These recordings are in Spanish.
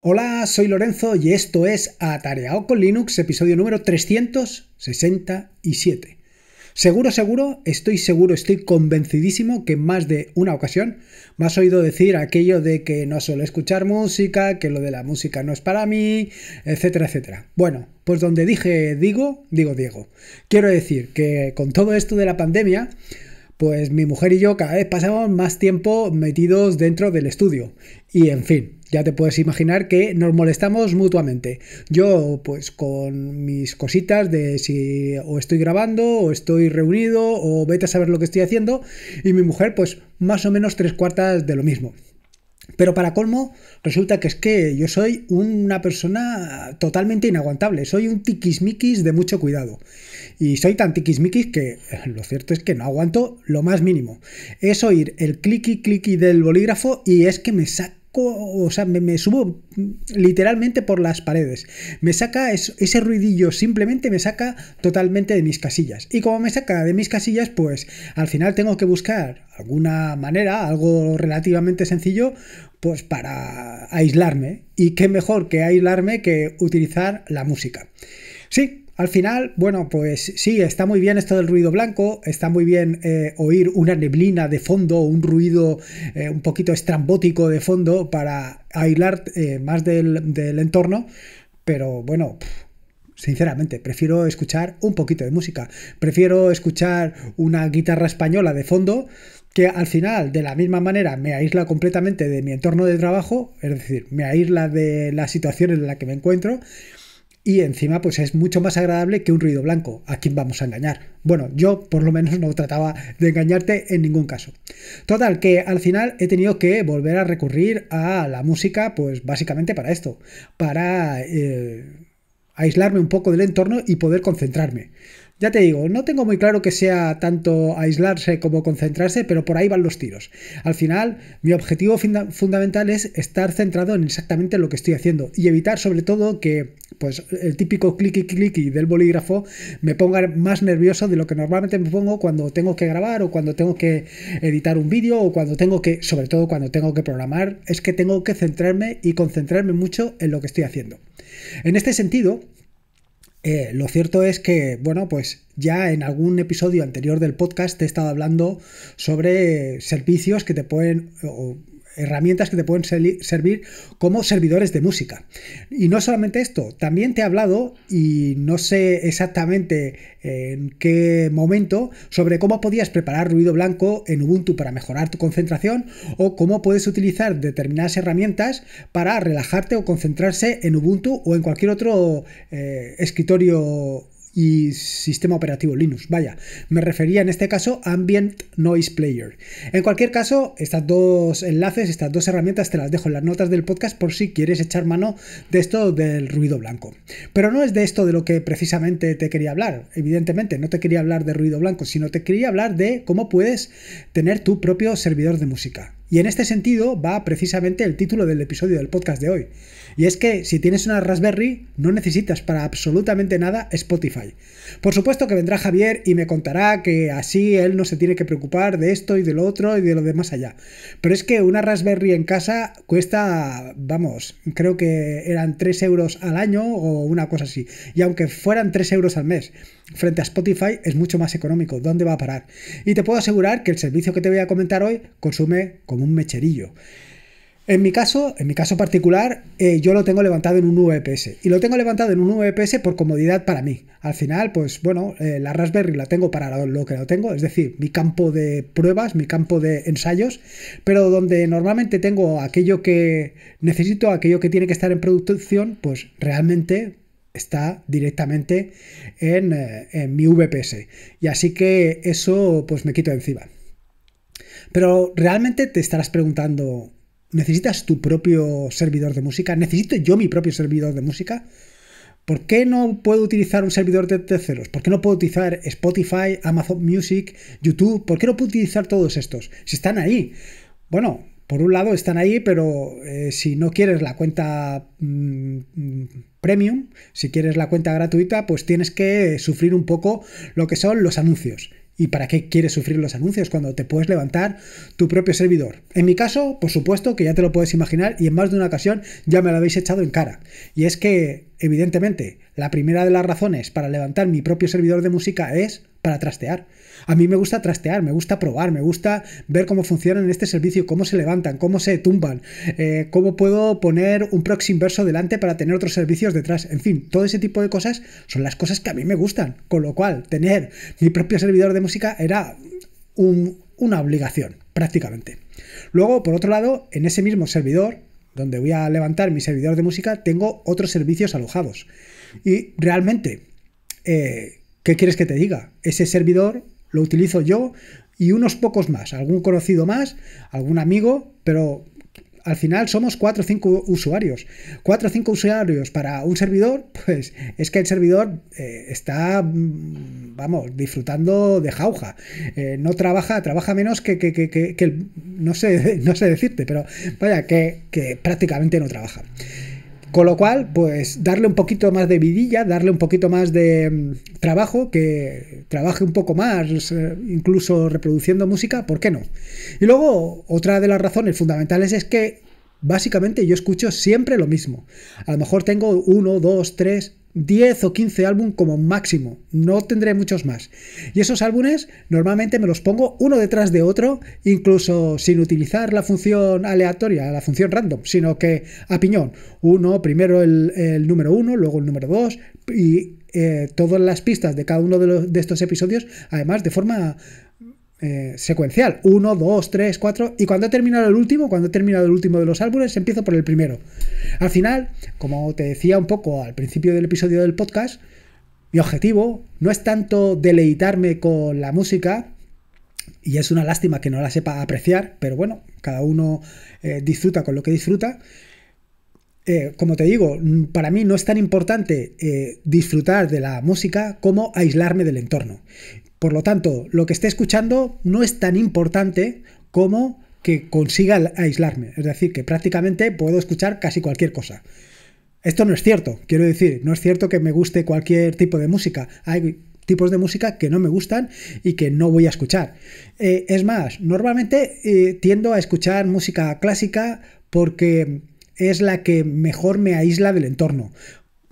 Hola, soy Lorenzo y esto es Atareado con Linux, episodio número 367. Seguro, seguro, estoy seguro, estoy convencidísimo que en más de una ocasión me has oído decir aquello de que no suelo escuchar música, que lo de la música no es para mí, etcétera, etcétera. Bueno, pues donde dije digo, digo Diego. Quiero decir que con todo esto de la pandemia, pues mi mujer y yo cada vez pasamos más tiempo metidos dentro del estudio. Y en fin, ya te puedes imaginar que nos molestamos mutuamente. Yo pues con mis cositas de si o estoy grabando o estoy reunido o vete a saber lo que estoy haciendo y mi mujer pues más o menos tres cuartas de lo mismo. Pero para colmo, resulta que es que yo soy una persona totalmente inaguantable. Soy un tiquismiquis de mucho cuidado. Y soy tan tiquismiquis que lo cierto es que no aguanto lo más mínimo. Es oír el cliqui cliqui del bolígrafo y es que me saco, o sea, me, subo literalmente por las paredes. Me saca ese ruidillo, simplemente me saca totalmente de mis casillas. Y como me saca de mis casillas, pues al final tengo que buscar alguna manera, algo relativamente sencillo, pues para aislarme. Y qué mejor que aislarme que utilizar la música. Sí, al final, bueno, pues sí, está muy bien esto del ruido blanco, está muy bien eh, oír una neblina de fondo, un ruido eh, un poquito estrambótico de fondo para aislar eh, más del, entorno, pero bueno, sinceramente. Prefiero escuchar un poquito de música. Prefiero escuchar una guitarra española de fondo que al final, de la misma manera, me aísla completamente de mi entorno de trabajo, es decir, me aísla de la situación en la que me encuentro. Y encima, pues es mucho más agradable que un ruido blanco. ¿A quién vamos a engañar? Bueno, yo por lo menos no trataba de engañarte en ningún caso. Total, que al final he tenido que volver a recurrir a la música, pues básicamente para esto, para... Eh, aislarme un poco del entorno y poder concentrarme. Ya te digo, no tengo muy claro que sea tanto aislarse como concentrarse, pero por ahí van los tiros. Al final, mi objetivo fundamental es estar centrado en exactamente lo que estoy haciendo y evitar sobre todo que pues, el típico clic clicky del bolígrafo me ponga más nervioso de lo que normalmente me pongo cuando tengo que grabar o cuando tengo que editar un vídeo o cuando tengo que, sobre todo cuando tengo que programar, es que tengo que centrarme y concentrarme mucho en lo que estoy haciendo. En este sentido, eh, lo cierto es que, bueno, pues ya en algún episodio anterior del podcast te he estado hablando sobre servicios que te pueden herramientas que te pueden servir como servidores de música. Y no solamente esto, también te he hablado, y no sé exactamente eh, en qué momento, sobre cómo podías preparar ruido blanco en Ubuntu para mejorar tu concentración o cómo puedes utilizar determinadas herramientas para relajarte o concentrarse en Ubuntu o en cualquier otro eh, escritorio y sistema operativo Linux. Vaya, me refería en este caso a Ambient Noise Player. En cualquier caso, estas dos enlaces, estas dos herramientas te las dejo en las notas del podcast por si quieres echar mano de esto del ruido blanco. Pero no es de esto de lo que precisamente te quería hablar. Evidentemente, no te quería hablar de ruido blanco, sino te quería hablar de cómo puedes tener tu propio servidor de música. Y en este sentido va precisamente el título del episodio del podcast de hoy. Y es que si tienes una Raspberry no necesitas para absolutamente nada Spotify. Por supuesto que vendrá Javier y me contará que así él no se tiene que preocupar de esto y de lo otro y de lo demás allá. Pero es que una Raspberry en casa cuesta, vamos, creo que eran 3 euros al año o una cosa así. Y aunque fueran 3 euros al mes frente a Spotify es mucho más económico. ¿Dónde va a parar? Y te puedo asegurar que el servicio que te voy a comentar hoy consume como un mecherillo. En mi caso, en mi caso particular, eh, yo lo tengo levantado en un VPS. Y lo tengo levantado en un VPS por comodidad para mí. Al final, pues bueno, eh, la Raspberry la tengo para lo que la tengo, es decir, mi campo de pruebas, mi campo de ensayos, pero donde normalmente tengo aquello que necesito, aquello que tiene que estar en producción, pues realmente está directamente en, eh, mi VPS. Y así que eso pues me quito encima. Pero realmente te estarás preguntando, ¿necesitas tu propio servidor de música? ¿Necesito yo mi propio servidor de música? ¿Por qué no puedo utilizar un servidor de terceros? ¿Por qué no puedo utilizar Spotify, Amazon Music, YouTube? ¿Por qué no puedo utilizar todos estos? Si están ahí. Bueno, por un lado están ahí, pero eh, si no quieres la cuenta mm, mm, premium, si quieres la cuenta gratuita, pues tienes que sufrir un poco lo que son los anuncios. ¿Y para qué quieres sufrir los anuncios cuando te puedes levantar tu propio servidor? En mi caso, por supuesto que ya te lo puedes imaginar y en más de una ocasión ya me lo habéis echado en cara. Y es que, evidentemente, la primera de las razones para levantar mi propio servidor de música es para trastear. A mí me gusta trastear, me gusta probar, me gusta ver cómo funcionan en este servicio, cómo se levantan, cómo se tumban, eh, cómo puedo poner un proxy inverso delante para tener otros servicios detrás. En fin, todo ese tipo de cosas son las cosas que a mí me gustan. Con lo cual, tener mi propio servidor de música era una obligación, prácticamente. Luego, por otro lado, en ese mismo servidor, donde voy a levantar mi servidor de música, tengo otros servicios alojados. Y realmente, eh, ¿Qué quieres que te diga? Ese servidor lo utilizo yo y unos pocos más, algún conocido más, algún amigo, pero al final somos cuatro o cinco usuarios. Cuatro o cinco usuarios para un servidor, pues es que el servidor eh, está, mm, vamos, disfrutando de jauja. Eh, no trabaja, trabaja menos que, que, que, que, el, no, sé, no sé decirte, pero vaya, que, que prácticamente no trabaja. Con lo cual, pues darle un poquito más de vidilla, darle un poquito más de mm, trabajo, que trabaje un poco más, eh, incluso reproduciendo música, ¿por qué no? Y luego, otra de las razones fundamentales es que básicamente yo escucho siempre lo mismo. A lo mejor tengo uno, dos, tres, 10 o 15 álbum como máximo, no tendré muchos más. Y esos álbumes normalmente me los pongo uno detrás de otro, incluso sin utilizar la función aleatoria, la función random, sino que a piñón. Uno, primero el, número uno luego el número 2 y eh, todas las pistas de cada uno de, de estos episodios, además de forma eh, secuencial. 1, 2, 3, 4. Y cuando he terminado el último, cuando he terminado el último de los álbumes, empiezo por el primero. Al final, como te decía un poco al principio del episodio del podcast, mi objetivo no es tanto deleitarme con la música, y es una lástima que no la sepa apreciar, pero bueno, cada uno eh, disfruta con lo que disfruta. Eh, como te digo, para mí no es tan importante disfrutar de la música como aislarme del entorno. Por lo tanto, lo que esté escuchando no es tan importante como que consiga aislarme. Es decir, que prácticamente puedo escuchar casi cualquier cosa. Esto no es cierto, quiero decir, no es cierto que me guste cualquier tipo de música. Hay tipos de música que no me gustan y que no voy a escuchar. Eh, es más, normalmente eh, tiendo a escuchar música clásica porque es la que mejor me aísla del entorno.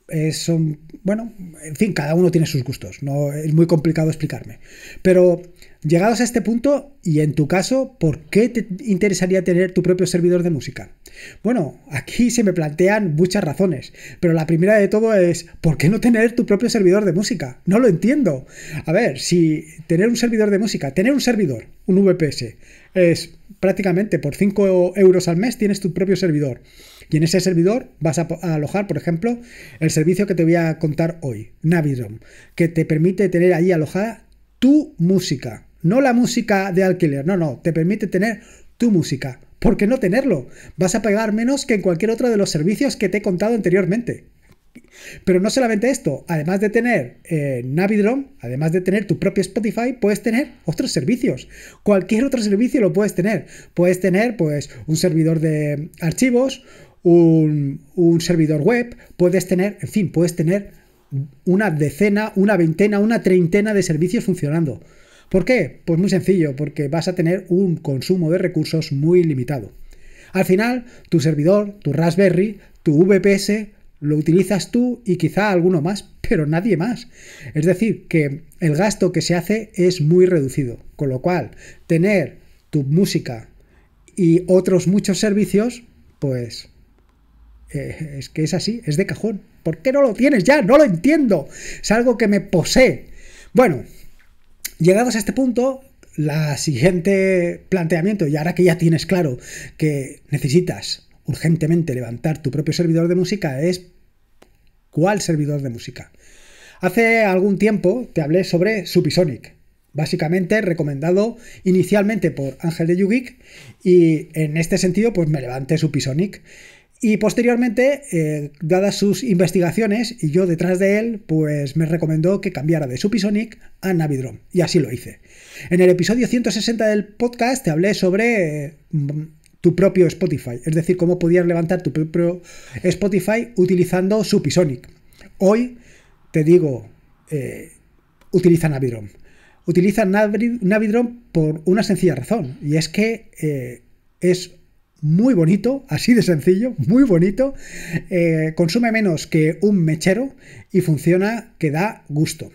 Eh, son, bueno, en fin, cada uno tiene sus gustos, no es muy complicado explicarme. Pero llegados a este punto y en tu caso, ¿por qué te interesaría tener tu propio servidor de música? Bueno, aquí se me plantean muchas razones, pero la primera de todo es ¿por qué no tener tu propio servidor de música? No lo entiendo. A ver, si tener un servidor de música, tener un servidor, un VPS, es prácticamente por 5 euros al mes tienes tu propio servidor. Y en ese servidor vas a, alojar, por ejemplo, el servicio que te voy a contar hoy, Navidom que te permite tener ahí alojada tu música. No la música de alquiler, no, no, te permite tener tu música. ¿Por qué no tenerlo? Vas a pagar menos que en cualquier otro de los servicios que te he contado anteriormente. Pero no solamente esto, además de tener eh, además de tener tu propio Spotify, puedes tener otros servicios. Cualquier otro servicio lo puedes tener. Puedes tener pues un servidor de archivos, un, un servidor web, puedes tener, en fin, puedes tener una decena, una veintena, una treintena de servicios funcionando. ¿Por qué? Pues muy sencillo, porque vas a tener un consumo de recursos muy limitado. Al final, tu servidor, tu Raspberry, tu VPS, lo utilizas tú y quizá alguno más, pero nadie más. Es decir, que el gasto que se hace es muy reducido. Con lo cual, tener tu música y otros muchos servicios, pues eh, es que es así, es de cajón. ¿Por qué no lo tienes ya? No lo entiendo. Es algo que me posee. Bueno, llegados a este punto, la siguiente planteamiento, y ahora que ya tienes claro que necesitas urgentemente levantar tu propio servidor de música es cuál servidor de música. Hace algún tiempo te hablé sobre Supisonic, básicamente recomendado inicialmente por Ángel de Yugik y en este sentido pues me levanté Supisonic. Y posteriormente, eh, dadas sus investigaciones y yo detrás de él, pues me recomendó que cambiara de Supisonic a Navidrom. Y así lo hice. En el episodio 160 del podcast te hablé sobre mm, tu propio Spotify. Es decir, cómo podías levantar tu propio Spotify utilizando Supisonic. Hoy te digo, eh, utiliza Navidrom. Utiliza Navidrom por una sencilla razón, y es que eh, es muy bonito, así de sencillo, muy bonito, eh, consume menos que un mechero y funciona que da gusto.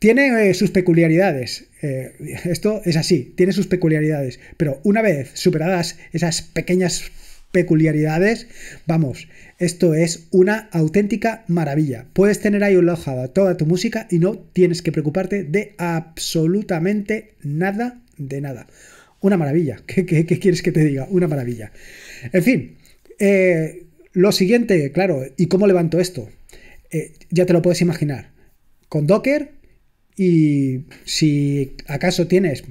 Tiene eh, sus peculiaridades, eh, esto es así, tiene sus peculiaridades, pero una vez superadas esas pequeñas peculiaridades, vamos, esto es una auténtica maravilla. Puedes tener ahí alojada toda tu música y no tienes que preocuparte de absolutamente nada de nada. Una maravilla, ¿qué, quieres que te diga? Una maravilla. En fin, eh, lo siguiente, claro, ¿y cómo levanto esto? ya te lo puedes imaginar. Con Docker y si acaso tienes,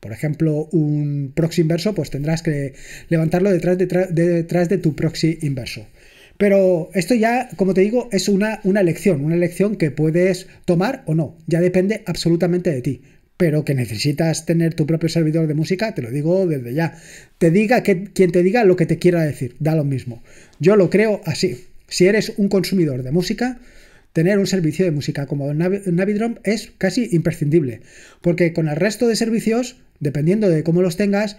por ejemplo, un proxy inverso, pues tendrás que levantarlo detrás, detrás de tu proxy inverso. Pero esto ya, como te digo, es una, una elección, una elección que puedes tomar o no, ya depende absolutamente de ti pero que necesitas tener tu propio servidor de música, te lo digo desde ya. Te diga que, quien te diga lo que te quiera decir, da lo mismo. Yo lo creo así. Si eres un consumidor de música, tener un servicio de música como Navidrom es casi imprescindible, porque con el resto de servicios, dependiendo de cómo los tengas,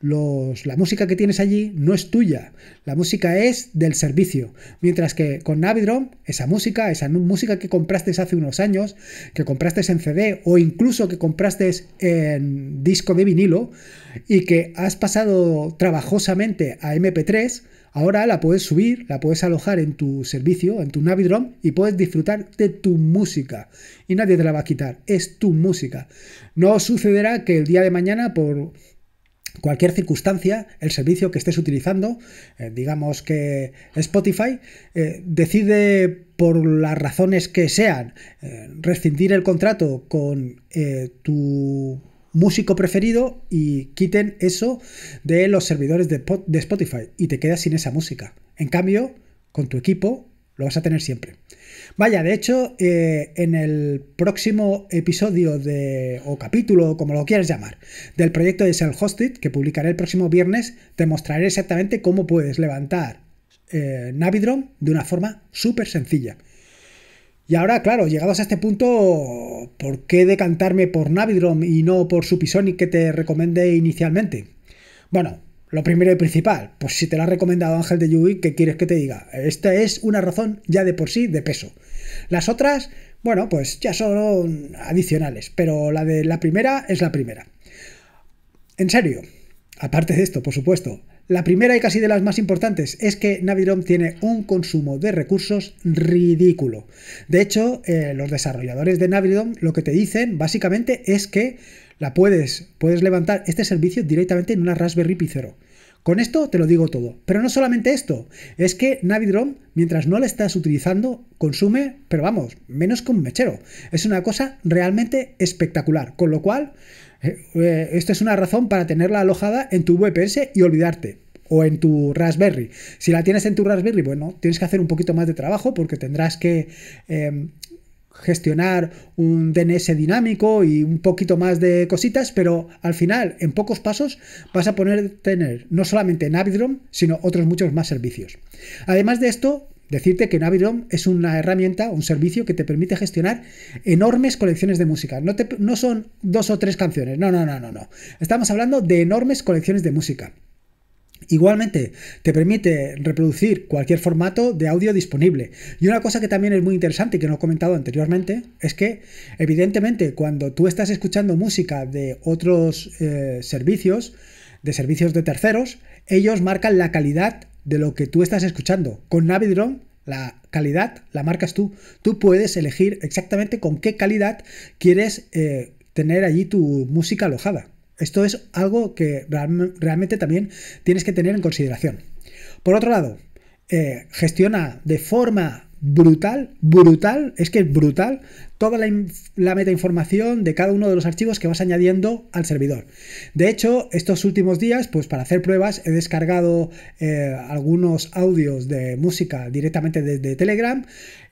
la música que tienes allí no es tuya, la música es del servicio. Mientras que con Navidrom, esa música, esa música que compraste hace unos años, que compraste en CD o incluso que compraste en disco de vinilo y que has pasado trabajosamente a MP3, Ahora la puedes subir, la puedes alojar en tu servicio, en tu Navidrom y puedes disfrutar de tu música. Y nadie te la va a quitar, es tu música. No sucederá que el día de mañana por cualquier circunstancia, el servicio que estés utilizando, eh, digamos que Spotify, eh, decide por las razones que sean eh, rescindir el contrato con tu músico preferido y quiten eso de los servidores de, Spotify y te quedas sin esa música. En cambio, con tu equipo lo vas a tener siempre. Vaya, de hecho, eh, en el próximo episodio de, o capítulo, como lo quieras llamar, del proyecto de Self-Hosted, que publicaré el próximo viernes, te mostraré exactamente cómo puedes levantar eh, Navidrome de una forma súper sencilla. Y ahora, claro, llegados a este punto, ¿por qué decantarme por Navidrom y no por Supisonic que te recomendé inicialmente? Bueno, lo primero y principal, pues si te lo ha recomendado Ángel de Yubi, ¿qué quieres que te diga? Esta es una razón ya de por sí de peso. Las otras, bueno, pues ya son adicionales, pero la de la primera es la primera. En serio, aparte de esto, por supuesto, la primera y casi de las más importantes es que Navidom tiene un consumo de recursos ridículo. De hecho, eh, los desarrolladores de Navidom lo que te dicen básicamente es que la puedes, puedes levantar este servicio directamente en una Raspberry Pi 0. Con esto te lo digo todo. Pero no solamente esto, es que Navidrom, mientras no la estás utilizando, consume, pero vamos, menos que un mechero. Es una cosa realmente espectacular. Con lo cual, eh, eh, esto es una razón para tenerla alojada en tu VPS y olvidarte o en tu Raspberry. Si la tienes en tu Raspberry, bueno, tienes que hacer un poquito más de trabajo porque tendrás que eh, gestionar un DNS dinámico y un poquito más de cositas, pero al final, en pocos pasos, vas a poder tener no solamente Navidrom, sino otros muchos más servicios. Además de esto, decirte que Navidrom es una herramienta, un servicio que te permite gestionar enormes colecciones de música. No, no son dos o tres canciones, no, no, no, no, no. Estamos hablando de enormes colecciones de música. Igualmente, te permite reproducir cualquier formato de audio disponible. Y una cosa que también es muy interesante y que no he comentado anteriormente es que, evidentemente, cuando tú estás escuchando música de otros eh, servicios, de servicios de terceros, ellos marcan la calidad de lo que tú estás escuchando. Con Navidron, la calidad la marcas tú. Tú puedes elegir exactamente con qué calidad quieres eh, tener allí tu música alojada. Esto es algo que realmente también tienes que tener en consideración. Por otro lado, eh, gestiona de forma brutal, brutal, es que es brutal toda la, meta información de cada uno de los archivos que vas añadiendo al servidor. De hecho, estos últimos días, pues para hacer pruebas, he descargado eh, algunos audios de música directamente desde Telegram.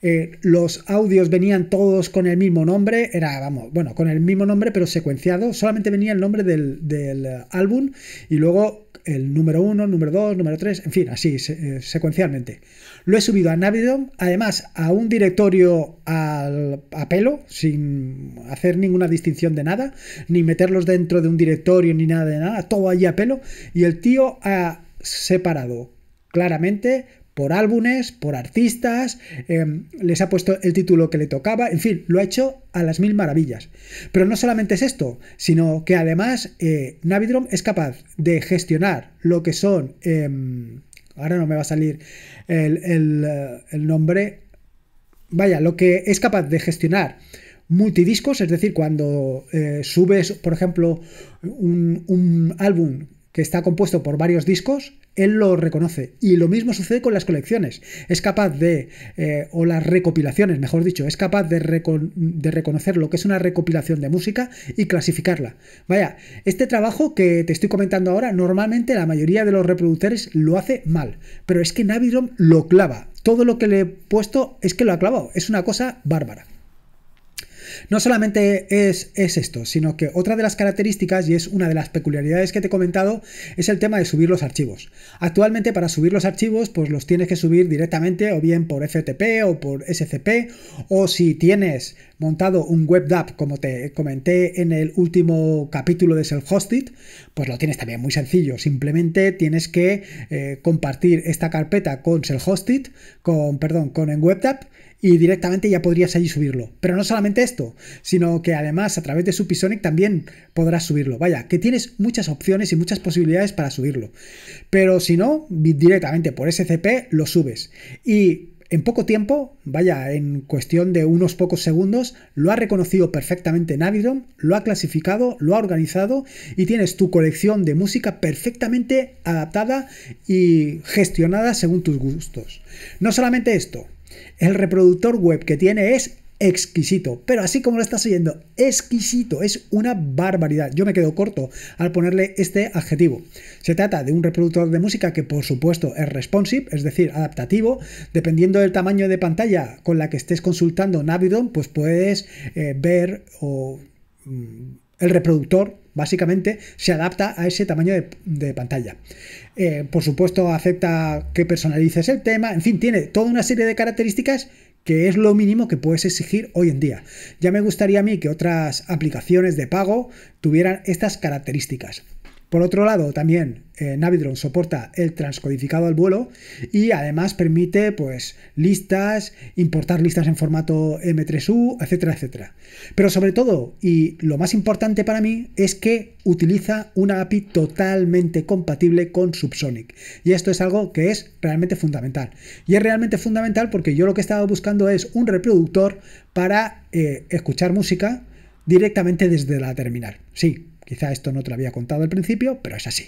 Eh, los audios venían todos con el mismo nombre, era, vamos, bueno, con el mismo nombre, pero secuenciado. Solamente venía el nombre del, del eh, álbum y luego el número 1, número 2, número 3, en fin, así eh, secuencialmente. Lo he subido a Navidom, además a un directorio al, a pelo, sin hacer ninguna distinción de nada, ni meterlos dentro de un directorio ni nada de nada, todo allí a pelo, y el tío ha separado claramente por álbumes, por artistas, em, les ha puesto el título que le tocaba, en fin, lo ha hecho a las mil maravillas. Pero no solamente es esto, sino que además eh, Navidrom es capaz de gestionar lo que son, em, ahora no me va a salir eh, el, nombre, vaya, lo que es capaz de gestionar multidiscos, es decir, cuando eh, subes, por ejemplo, un, un, álbum que está compuesto por varios discos, él lo reconoce. Y lo mismo sucede con las colecciones. Es capaz de, eh, o las recopilaciones, mejor dicho, es capaz de, de, reconocer lo que es una recopilación de música y clasificarla. Vaya, este trabajo que te estoy comentando ahora, normalmente la mayoría de los reproductores lo hace mal, pero es que Navidrom lo clava. Todo lo que le he puesto es que lo ha clavado. Es una cosa bárbara. No solamente es, esto, sino que otra de las características, y es una de las peculiaridades que te he comentado, es el tema de subir los archivos. Actualmente para subir los archivos, pues los tienes que subir directamente o bien por FTP o por SCP, o si tienes montado un webdap como te comenté en el último capítulo de Self-Hosted, pues lo tienes también muy sencillo. Simplemente tienes que eh, compartir esta carpeta con Self-Hosted, con, perdón, con en webdap y directamente ya podrías allí subirlo. Pero no solamente esto, sino que además a través de Supisonic también podrás subirlo. Vaya, que tienes muchas opciones y muchas posibilidades para subirlo. Pero si no, directamente por SCP lo subes. Y en poco tiempo, vaya, en cuestión de unos pocos segundos, lo ha reconocido perfectamente Navidom, lo ha clasificado, lo ha organizado y tienes tu colección de música perfectamente adaptada y gestionada según tus gustos. No solamente esto, el reproductor web que tiene es exquisito, pero así como lo estás oyendo, exquisito, es una barbaridad. Yo me quedo corto al ponerle este adjetivo. Se trata de un reproductor de música que por supuesto es responsive, es decir, adaptativo, dependiendo del tamaño de pantalla con la que estés consultando Navidon, pues puedes eh, ver mm, el reproductor Básicamente se adapta a ese tamaño de, pantalla. Eh, por supuesto, acepta que personalices el tema, en fin, tiene toda una serie de características que es lo mínimo que puedes exigir hoy en día. Ya me gustaría a mí que otras aplicaciones de pago tuvieran estas características. Por otro lado, también eh, Navidron soporta el transcodificado al vuelo y además permite pues, listas, importar listas en formato M3U, etcétera, etcétera. Pero sobre todo, y lo más importante para mí, es que utiliza una API totalmente compatible con Subsonic. Y esto es algo que es realmente fundamental. Y es realmente fundamental porque yo lo que estaba buscando es un reproductor para eh, escuchar música directamente desde la terminal. Sí, Quizá esto no te lo había contado al principio, pero es así.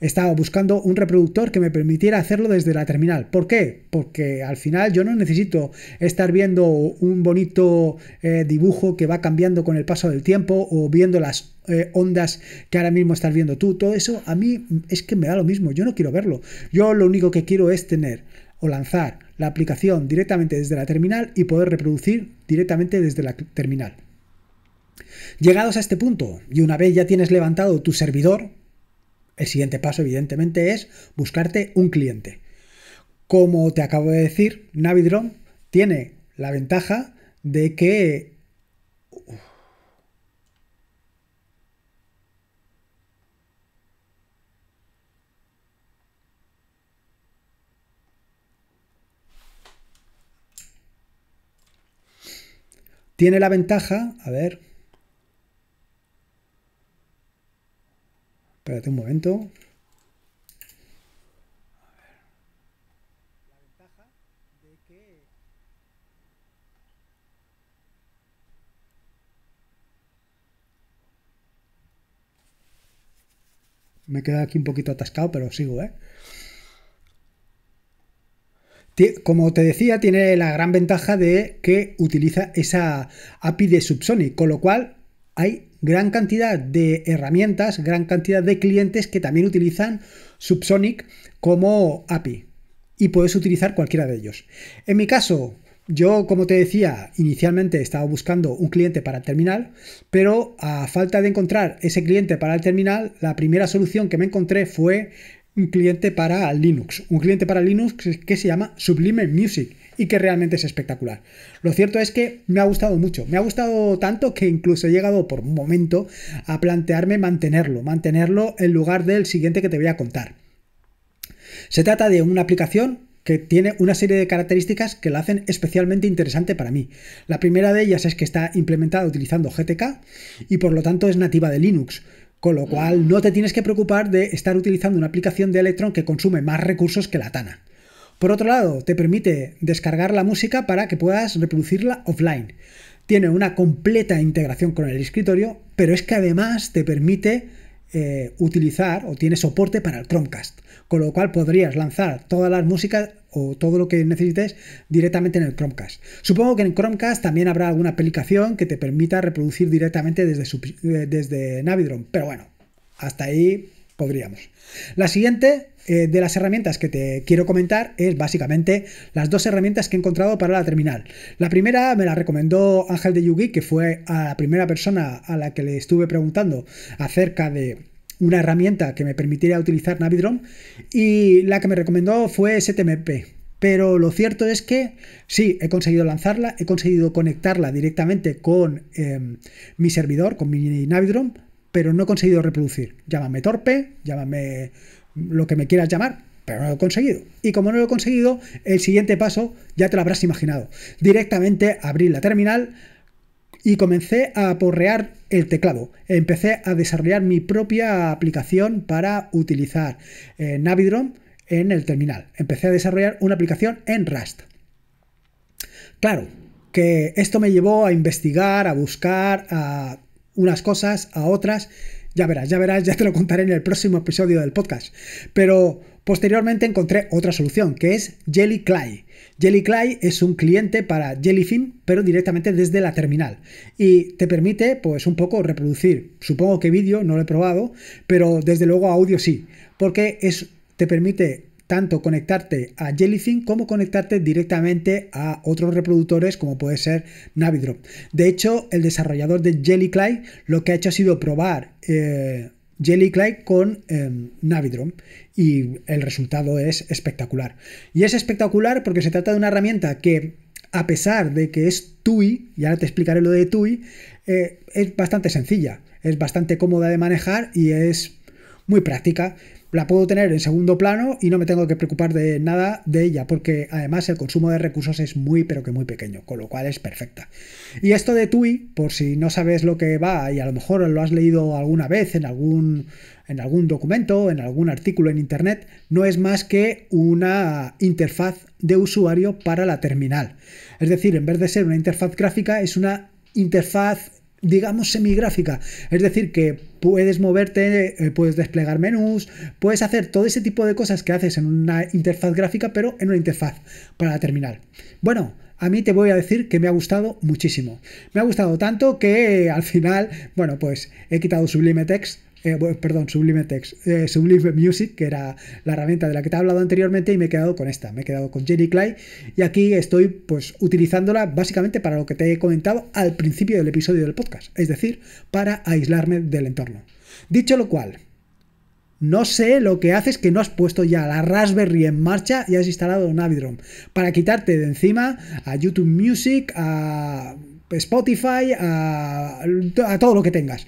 Estaba buscando un reproductor que me permitiera hacerlo desde la terminal. ¿Por qué? Porque al final yo no necesito estar viendo un bonito eh, dibujo que va cambiando con el paso del tiempo o viendo las eh, ondas que ahora mismo estás viendo tú. Todo eso a mí es que me da lo mismo. Yo no quiero verlo. Yo lo único que quiero es tener o lanzar la aplicación directamente desde la terminal y poder reproducir directamente desde la terminal. Llegados a este punto, y una vez ya tienes levantado tu servidor, el siguiente paso evidentemente es buscarte un cliente. Como te acabo de decir, Navidron tiene la ventaja de que... Tiene la ventaja, a ver, Espérate un momento. Me he quedado aquí un poquito atascado, pero sigo, ¿eh? Como te decía, tiene la gran ventaja de que utiliza esa API de Subsonic, con lo cual hay gran cantidad de herramientas, gran cantidad de clientes que también utilizan Subsonic como API. Y puedes utilizar cualquiera de ellos. En mi caso, yo, como te decía, inicialmente estaba buscando un cliente para el terminal, pero a falta de encontrar ese cliente para el terminal, la primera solución que me encontré fue un cliente para Linux, un cliente para Linux que se llama Sublime Music y que realmente es espectacular. Lo cierto es que me ha gustado mucho, me ha gustado tanto que incluso he llegado por un momento a plantearme mantenerlo, mantenerlo en lugar del siguiente que te voy a contar. Se trata de una aplicación que tiene una serie de características que la hacen especialmente interesante para mí. La primera de ellas es que está implementada utilizando GTK y por lo tanto es nativa de Linux. Con lo cual no te tienes que preocupar de estar utilizando una aplicación de Electron que consume más recursos que la Tana. Por otro lado, te permite descargar la música para que puedas reproducirla offline. Tiene una completa integración con el escritorio, pero es que además te permite eh, utilizar o tiene soporte para el Chromecast, con lo cual podrías lanzar todas las músicas o todo lo que necesites directamente en el Chromecast. Supongo que en Chromecast también habrá alguna aplicación que te permita reproducir directamente desde, eh, desde Navidron, pero bueno, hasta ahí podríamos. La siguiente eh, de las herramientas que te quiero comentar es básicamente las dos herramientas que he encontrado para la terminal. La primera me la recomendó Ángel de Yugi, que fue a la primera persona a la que le estuve preguntando acerca de una herramienta que me permitiera utilizar Navidrom y la que me recomendó fue STMP. Pero lo cierto es que sí, he conseguido lanzarla, he conseguido conectarla directamente con em, mi servidor, con mi Navidrom, pero no he conseguido reproducir. Llámame torpe, llámame lo que me quieras llamar, pero no lo he conseguido. Y como no lo he conseguido, el siguiente paso ya te lo habrás imaginado. Directamente abrí la terminal y comencé a aporrear el teclado. Empecé a desarrollar mi propia aplicación para utilizar eh, Navidrom en el terminal. Empecé a desarrollar una aplicación en Rust. Claro, que esto me llevó a investigar, a buscar a unas cosas, a otras, ya verás, ya verás, ya te lo contaré en el próximo episodio del podcast. Pero posteriormente encontré otra solución, que es Jelly Clay. Jelly Clay es un cliente para Jellyfin, pero directamente desde la terminal. Y te permite, pues, un poco reproducir. Supongo que vídeo, no lo he probado, pero desde luego audio sí. Porque es, te permite tanto conectarte a Jellyfin como conectarte directamente a otros reproductores como puede ser Navidrop. De hecho, el desarrollador de Jellyclyde lo que ha hecho ha sido probar eh, con eh, y el resultado es espectacular. Y es espectacular porque se trata de una herramienta que a pesar de que es TUI, y ahora te explicaré lo de TUI, eh, es bastante sencilla, es bastante cómoda de manejar y es muy práctica la puedo tener en segundo plano y no me tengo que preocupar de nada de ella, porque además el consumo de recursos es muy, pero que muy pequeño, con lo cual es perfecta. Y esto de TUI, por si no sabes lo que va y a lo mejor lo has leído alguna vez en algún, en algún documento, en algún artículo en Internet, no es más que una interfaz de usuario para la terminal. Es decir, en vez de ser una interfaz gráfica, es una interfaz digamos, semigráfica. Es decir, que puedes moverte, eh, puedes desplegar menús, puedes hacer todo ese tipo de cosas que haces en una interfaz gráfica, pero en una interfaz para la terminal. Bueno, a mí te voy a decir que me ha gustado muchísimo. Me ha gustado tanto que al final, bueno, pues he quitado Sublime Text eh, perdón, Sublime Text, eh, Sublime Music, que era la herramienta de la que te he hablado anteriormente y me he quedado con esta, me he quedado con Jenny Clay y aquí estoy pues utilizándola básicamente para lo que te he comentado al principio del episodio del podcast, es decir, para aislarme del entorno. Dicho lo cual, no sé lo que haces que no has puesto ya la Raspberry en marcha y has instalado Navidrom para quitarte de encima a YouTube Music, a Spotify, a todo lo que tengas.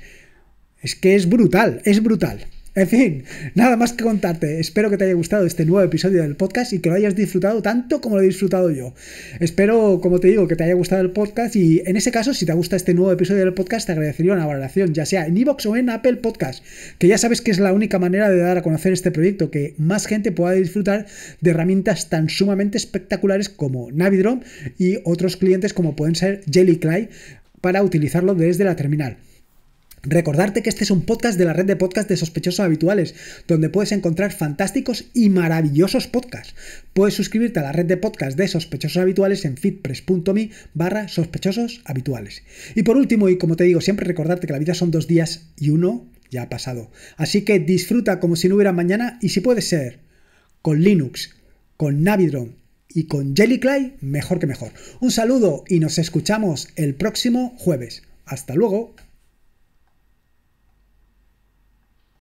Es que es brutal, es brutal. En fin, nada más que contarte. Espero que te haya gustado este nuevo episodio del podcast y que lo hayas disfrutado tanto como lo he disfrutado yo. Espero, como te digo, que te haya gustado el podcast y en ese caso, si te gusta este nuevo episodio del podcast, te agradecería una valoración, ya sea en iVoox o en Apple Podcast, que ya sabes que es la única manera de dar a conocer este proyecto, que más gente pueda disfrutar de herramientas tan sumamente espectaculares como Navidrom y otros clientes como pueden ser Jellycly para utilizarlo desde la terminal. Recordarte que este es un podcast de la red de podcasts de sospechosos habituales, donde puedes encontrar fantásticos y maravillosos podcasts. Puedes suscribirte a la red de podcasts de sospechosos habituales en fitpress.me barra sospechosos habituales. Y por último, y como te digo, siempre recordarte que la vida son dos días y uno ya ha pasado. Así que disfruta como si no hubiera mañana y si puede ser, con Linux, con Navidron y con Jellycly, mejor que mejor. Un saludo y nos escuchamos el próximo jueves. Hasta luego.